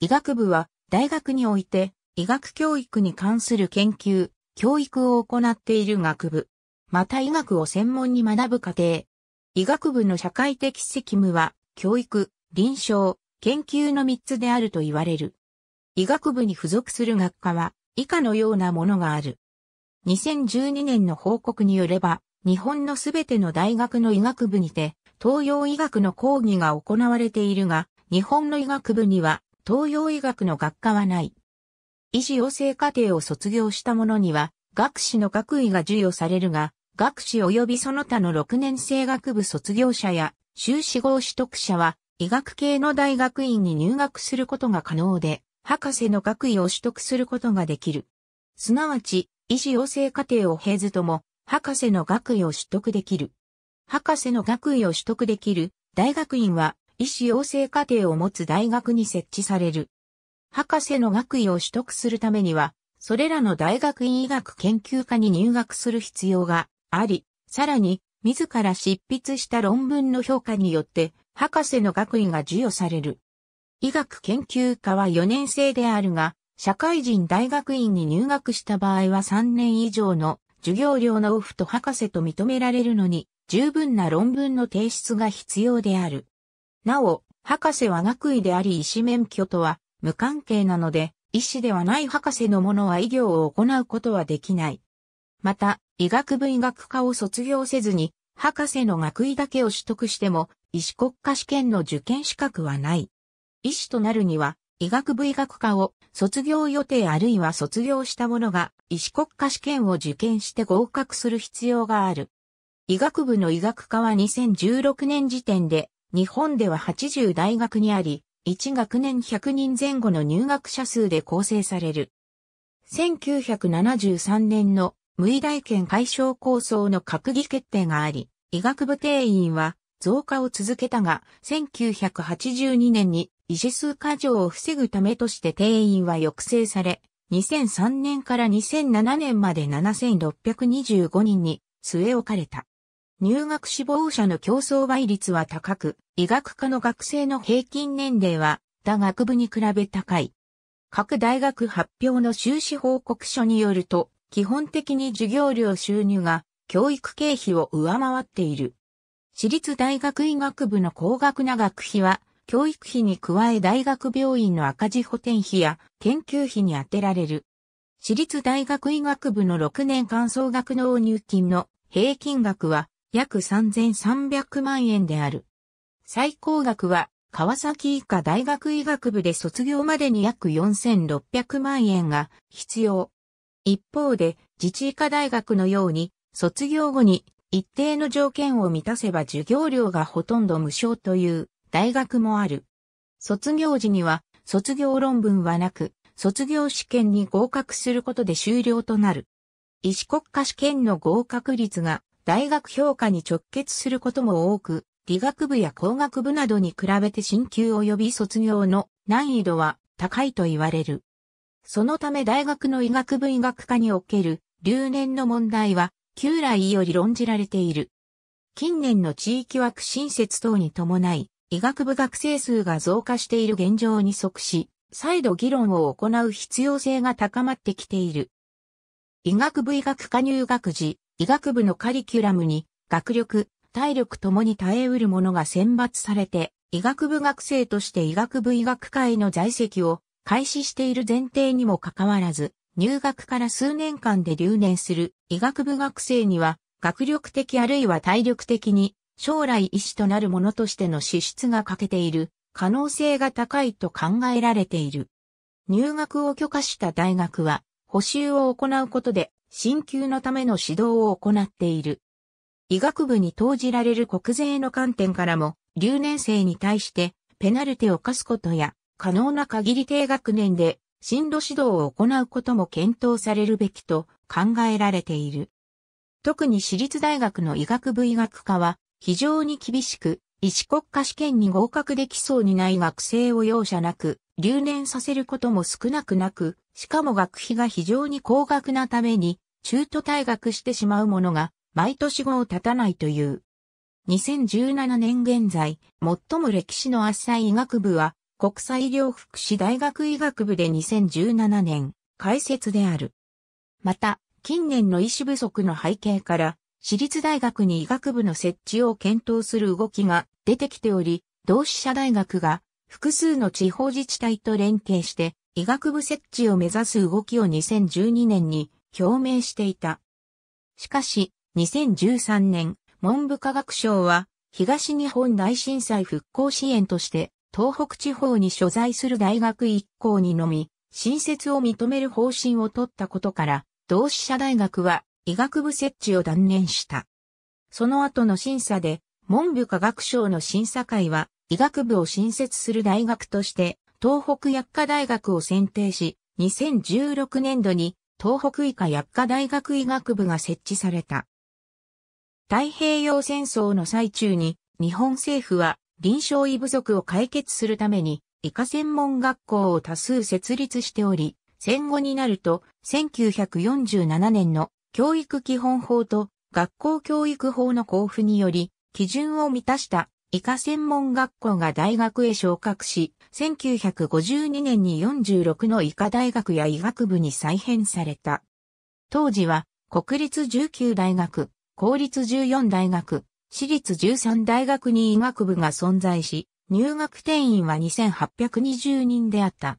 医学部は大学において医学教育に関する研究、教育を行っている学部。また医学を専門に学ぶ過程。医学部の社会的責務は教育、臨床、研究の3つであると言われる。医学部に付属する学科は以下のようなものがある。2012年の報告によれば、日本のすべての大学の医学部にて、東洋医学の講義が行われているが、日本の医学部には東洋医学の学科はない。医師養成課程を卒業した者には、学士の学位が授与されるが、学士及びその他の6年生学部卒業者や修士号取得者は医学系の大学院に入学することが可能で、博士の学位を取得することができる。すなわち、医師養成課程を経ずとも、博士の学位を取得できる。博士の学位を取得できる大学院は医師養成課程を持つ大学に設置される。博士の学位を取得するためには、それらの大学院医学研究科に入学する必要があり、さらに、自ら執筆した論文の評価によって、博士の学位が授与される。医学研究科は4年生であるが、社会人大学院に入学した場合は3年以上の授業料のオフと博士と認められるのに、十分な論文の提出が必要である。なお、博士は学位であり医師免許とは無関係なので、医師ではない博士の者は医業を行うことはできない。また、医学部医学科を卒業せずに、博士の学位だけを取得しても、医師国家試験の受験資格はない。医師となるには、医学部医学科を卒業予定あるいは卒業した者が医師国家試験を受験して合格する必要がある。医学部の医学科は2016年時点で日本では80大学にあり、1学年100人前後の入学者数で構成される。1973年の無医大圏解消構想の閣議決定があり、医学部定員は増加を続けたが、1982年に医師数過剰を防ぐためとして定員は抑制され、2003年から2007年まで7625人に据え置かれた。入学志望者の競争倍率は高く、医学科の学生の平均年齢は、他学部に比べ高い。各大学発表の収支報告書によると、基本的に授業料収入が教育経費を上回っている。私立大学医学部の高額な学費は、教育費に加え大学病院の赤字補填費や研究費に充てられる。私立大学医学部の6年間総額納入金の平均額は約3300万円である。最高額は、川崎医科大学医学部で卒業までに約4600万円が必要。一方で、自治医科大学のように、卒業後に一定の条件を満たせば授業料がほとんど無償という大学もある。卒業時には卒業論文はなく、卒業試験に合格することで終了となる。医師国家試験の合格率が大学評価に直結することも多く、理学部や工学部などに比べて進級及び卒業の難易度は高いと言われる。そのため大学の医学部医学科における留年の問題は旧来より論じられている。近年の地域枠新設等に伴い、医学部学生数が増加している現状に即し、再度議論を行う必要性が高まってきている。医学部医学科入学時、医学部のカリキュラムに、学力、体力ともに耐えうる者が選抜されて、医学部学生として医学部医学会の在籍を開始している前提にもかかわらず、入学から数年間で留年する医学部学生には、学力的あるいは体力的に将来医師となる者としての資質が欠けている可能性が高いと考えられている。入学を許可した大学は補修を行うことで、進級のための指導を行っている。医学部に投じられる国税の観点からも、留年生に対してペナルテを課すことや、可能な限り低学年で進路指導を行うことも検討されるべきと考えられている。特に私立大学の医学部医学科は非常に厳しく、医師国家試験に合格できそうにない学生を容赦なく留年させることも少なくなく、しかも学費が非常に高額なために、中途退学してしまうものが、毎年後を絶たないという。2017年現在、最も歴史の浅い医学部は、国際医療福祉大学医学部で2017年、開設である。また、近年の医師不足の背景から、私立大学に医学部の設置を検討する動きが出てきており、同志社大学が複数の地方自治体と連携して医学部設置を目指す動きを2012年に表明していた。しかし、2013年、文部科学省は東日本大震災復興支援として東北地方に所在する大学一校にのみ、新設を認める方針を取ったことから、同志社大学は医学部設置を断念した。その後の審査で、文部科学省の審査会は、医学部を新設する大学として、東北薬科大学を選定し、2016年度に東北医科薬科大学医学部が設置された。太平洋戦争の最中に日本政府は臨床医不足を解決するために医科専門学校を多数設立しており、戦後になると1947年の教育基本法と学校教育法の交付により基準を満たした医科専門学校が大学へ昇格し、1952年に46の医科大学や医学部に再編された。当時は、国立19大学、公立14大学、私立13大学に医学部が存在し、入学定員は2820人であった。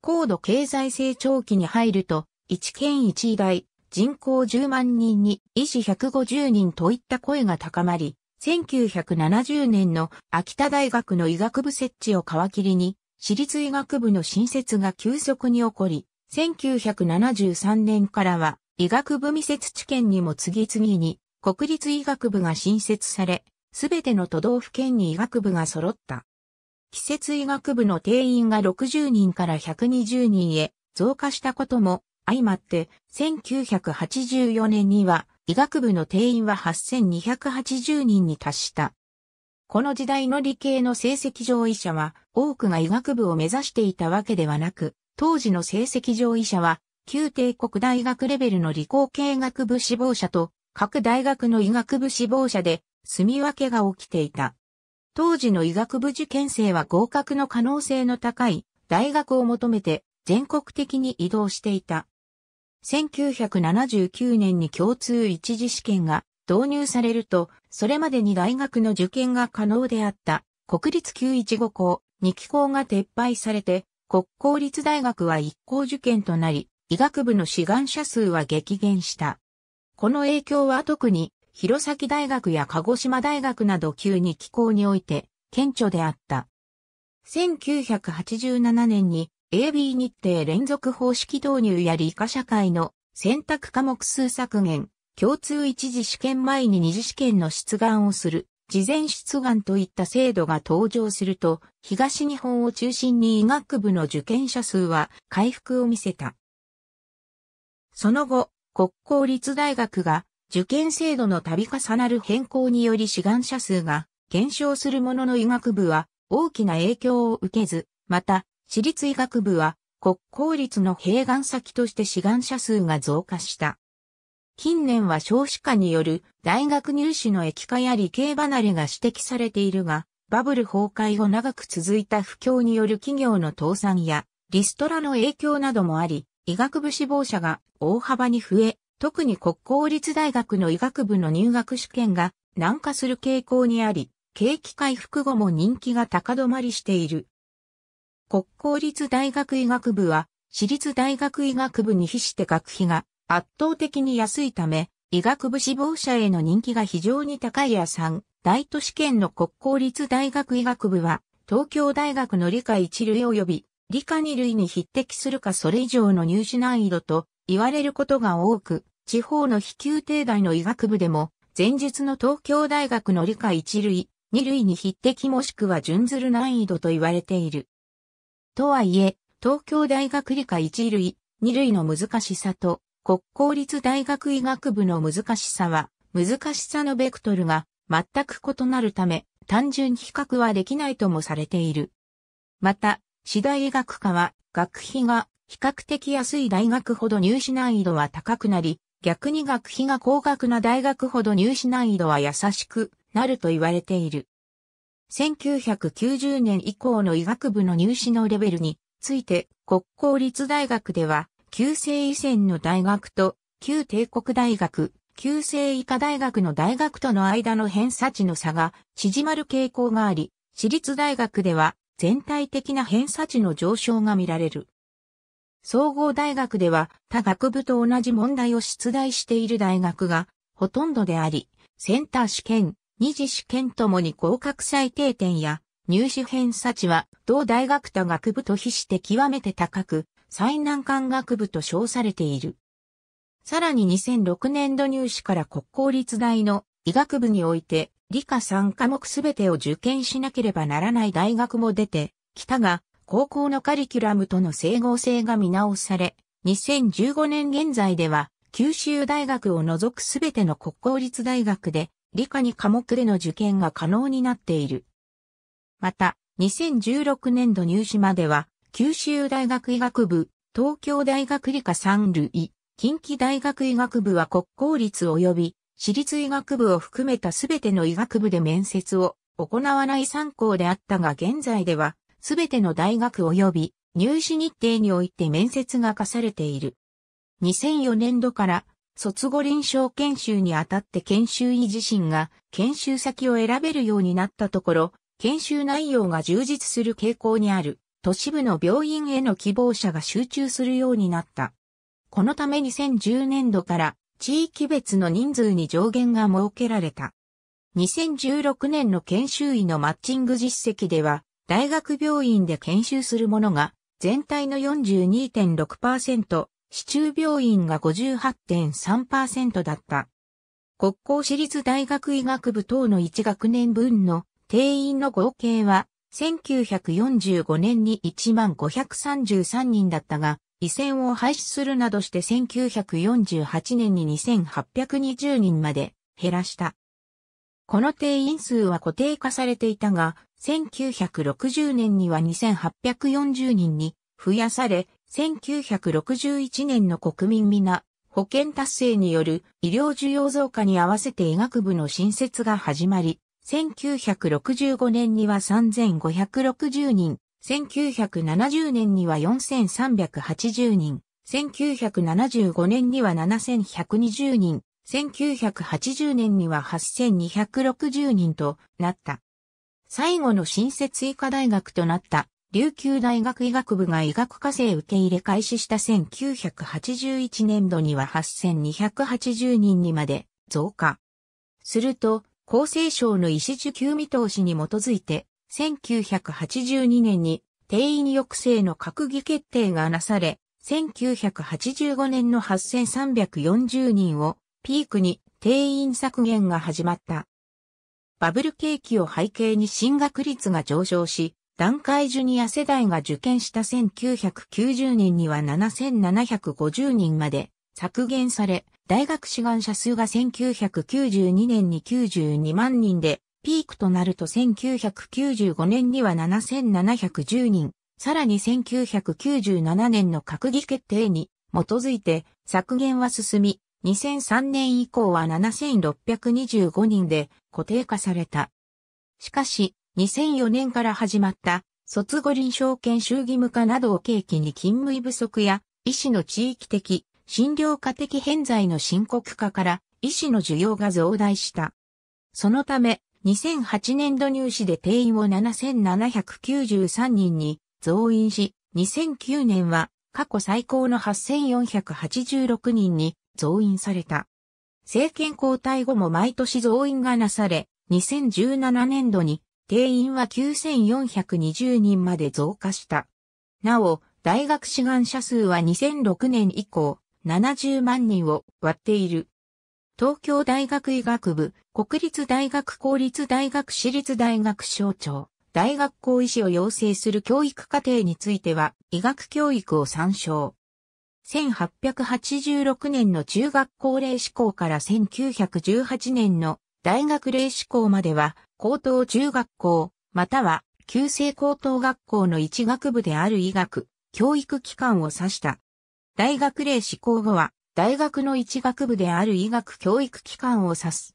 高度経済成長期に入ると、1県1医大、人口10万人に医師150人といった声が高まり、1970年の秋田大学の医学部設置を皮切りに、私立医学部の新設が急速に起こり、1973年からは医学部未設置県にも次々に国立医学部が新設され、すべての都道府県に医学部が揃った。季節医学部の定員が60人から120人へ増加したことも相まって1984年には医学部の定員は8280人に達した。この時代の理系の成績上位者は多くが医学部を目指していたわけではなく、当時の成績上位者は旧帝国大学レベルの理工系学部志望者と各大学の医学部志望者で住み分けが起きていた。当時の医学部受験生は合格の可能性の高い大学を求めて全国的に移動していた。1979年に共通一次試験が導入されると、それまでに大学の受験が可能であった国立915校、2期校が撤廃されて、国公立大学は一校受験となり、医学部の志願者数は激減した。この影響は特に、弘前大学や鹿児島大学など旧2機構において、顕著であった。1987年に AB 日程連続方式導入や理科社会の選択科目数削減、共通一次試験前に二次試験の出願をする、事前出願といった制度が登場すると、東日本を中心に医学部の受験者数は回復を見せた。その後、国公立大学が受験制度の度重なる変更により志願者数が減少するものの医学部は大きな影響を受けず、また私立医学部は国公立の併願先として志願者数が増加した。近年は少子化による大学入試の液化や理系離れが指摘されているが、バブル崩壊後長く続いた不況による企業の倒産やリストラの影響などもあり、医学部志望者が大幅に増え、特に国公立大学の医学部の入学試験が難化する傾向にあり、景気回復後も人気が高止まりしている。国公立大学医学部は、私立大学医学部に比して学費が圧倒的に安いため、医学部志望者への人気が非常に高い野ん。大都市圏の国公立大学医学部は、東京大学の理科一類及び理科二類に匹敵するかそれ以上の入試難易度と言われることが多く、地方の非級定大の医学部でも、前述の東京大学の理科一類、二類に匹敵もしくは準ずる難易度と言われている。とはいえ、東京大学理科一類、二類の難しさと、国公立大学医学部の難しさは、難しさのベクトルが全く異なるため、単純比較はできないともされている。また、次第医学科は、学費が比較的安い大学ほど入試難易度は高くなり、逆に学費が高額な大学ほど入試難易度は優しくなると言われている。1990年以降の医学部の入試のレベルについて、国公立大学では、旧制以前の大学と、旧帝国大学、旧制以下大学の大学との間の偏差値の差が縮まる傾向があり、私立大学では全体的な偏差値の上昇が見られる。総合大学では他学部と同じ問題を出題している大学がほとんどであり、センター試験、二次試験ともに合格最低点や入試偏差値は同大学他学部と比して極めて高く、最難関学部と称されている。さらに2006年度入試から国公立大の医学部において理科3科目すべてを受験しなければならない大学も出てきたが、高校のカリキュラムとの整合性が見直され、2015年現在では九州大学を除くすべての国公立大学で理科に科目での受験が可能になっている。また、2016年度入試までは、九州大学医学部、東京大学理科三類、近畿大学医学部は国公立及び、私立医学部を含めたすべての医学部で面接を行わない参考であったが現在では、すべての大学及び入試日程において面接が課されている。2004年度から卒後臨床研修にあたって研修医自身が研修先を選べるようになったところ、研修内容が充実する傾向にある都市部の病院への希望者が集中するようになった。このため2010年度から地域別の人数に上限が設けられた。2016年の研修医のマッチング実績では、大学病院で研修するものが全体の42.6%、市中病院が58.3%だった。国交私立大学医学部等の1学年分の定員の合計は、1945年に1533人だったが、移線を廃止するなどして1948年に2820人まで減らした。この定員数は固定化されていたが、1960年には2840人に増やされ、1961年の国民皆保険達成による医療需要増加に合わせて医学部の新設が始まり、1965年には3560人、1970年には4380人、1975年には7120人、1980年には8260人となった。最後の新設医科大学となった琉球大学医学部が医学科生受け入れ開始した1981年度には8280人にまで増加。すると、厚生省の医師受給見通しに基づいて、1982年に定員抑制の閣議決定がなされ、1985年の8340人をピークに定員削減が始まった。バブル景気を背景に進学率が上昇し、段階ジュニア世代が受験した1990年には7750人まで削減され、大学志願者数が1992年に92万人で、ピークとなると1995年には7710人、さらに1997年の閣議決定に基づいて削減は進み、2003年以降は7625人で固定化された。しかし、2004年から始まった卒後臨床研修義務化などを契機に勤務医不足や医師の地域的、診療科的偏在の深刻化から医師の需要が増大した。そのため、2008年度入試で定員を7793人に増員し、2009年は過去最高の8486人に増員された。政権交代後も毎年増員がなされ、2017年度に定員は9420人まで増加した。なお、大学志願者数は2006年以降、70万人を割っている。東京大学医学部、国立大学公立大学私立大学省庁、大学校医師を養成する教育課程については、医学教育を参照。1886年の中学校令志行から1918年の大学令志行までは、高等中学校、または、旧制高等学校の一学部である医学、教育機関を指した。大学令施行後は、大学の一学部である医学教育機関を指す。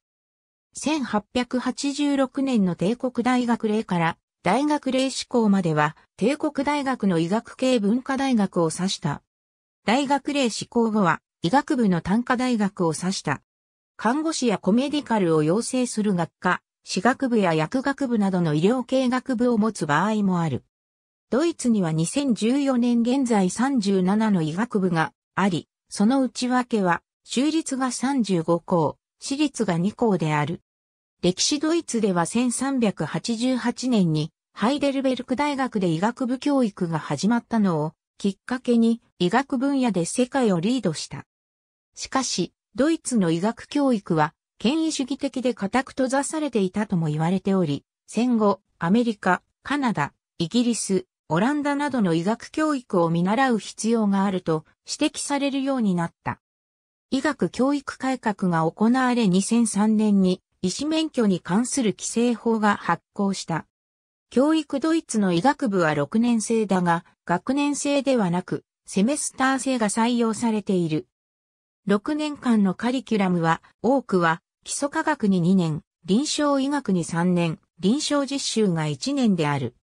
1886年の帝国大学令から大学令施行までは帝国大学の医学系文化大学を指した。大学令施行後は医学部の単科大学を指した。看護師やコメディカルを養成する学科、歯学部や薬学部などの医療系学部を持つ場合もある。ドイツには2014年現在37の医学部があり、その内訳は、州立が35校、私立が2校である。歴史ドイツでは1388年にハイデルベルク大学で医学部教育が始まったのをきっかけに医学分野で世界をリードした。しかし、ドイツの医学教育は権威主義的で固く閉ざされていたとも言われており、戦後、アメリカ、カナダ、イギリス、オランダなどの医学教育を見習う必要があると指摘されるようになった。医学教育改革が行われ2003年に医師免許に関する規制法が発行した。教育ドイツの医学部は6年生だが、学年制ではなく、セメスター制が採用されている。6年間のカリキュラムは、多くは基礎科学に2年、臨床医学に3年、臨床実習が1年である。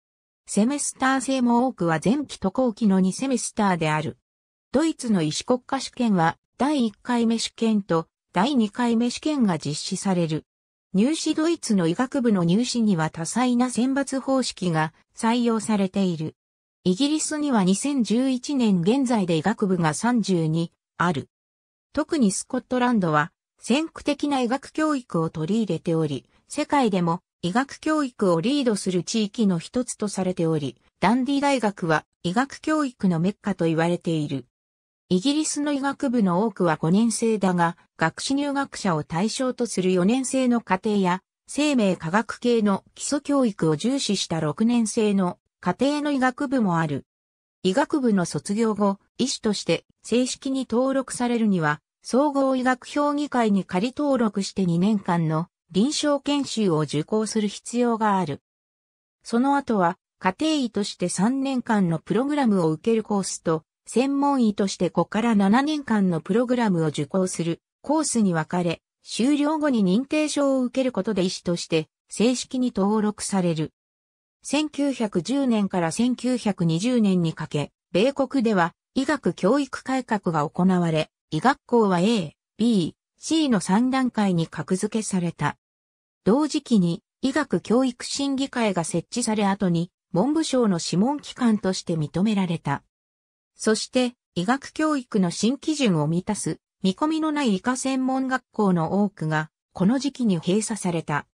セメスター制も多くは前期と後期の2セメスターである。ドイツの医師国家試験は第1回目試験と第2回目試験が実施される。入試ドイツの医学部の入試には多彩な選抜方式が採用されている。イギリスには2011年現在で医学部が32ある。特にスコットランドは先駆的な医学教育を取り入れており、世界でも医学教育をリードする地域の一つとされており、ダンディ大学は医学教育のメッカと言われている。イギリスの医学部の多くは5年生だが、学士入学者を対象とする4年生の家庭や、生命科学系の基礎教育を重視した6年生の家庭の医学部もある。医学部の卒業後、医師として正式に登録されるには、総合医学評議会に仮登録して2年間の臨床研修を受講する必要がある。その後は、家庭医として3年間のプログラムを受けるコースと、専門医として5から7年間のプログラムを受講するコースに分かれ、終了後に認定証を受けることで医師として正式に登録される。1910年から1920年にかけ、米国では医学教育改革が行われ、医学校は A、B、C の3段階に格付けされた。同時期に医学教育審議会が設置され後に文部省の諮問機関として認められた。そして医学教育の新基準を満たす見込みのない医科専門学校の多くがこの時期に閉鎖された。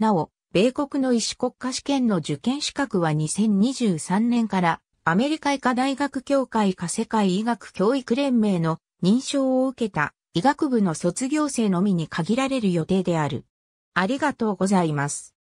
なお、米国の医師国家試験の受験資格は2023年からアメリカ医科大学協会か世界医学教育連盟の認証を受けた医学部の卒業生のみに限られる予定である。ありがとうございます。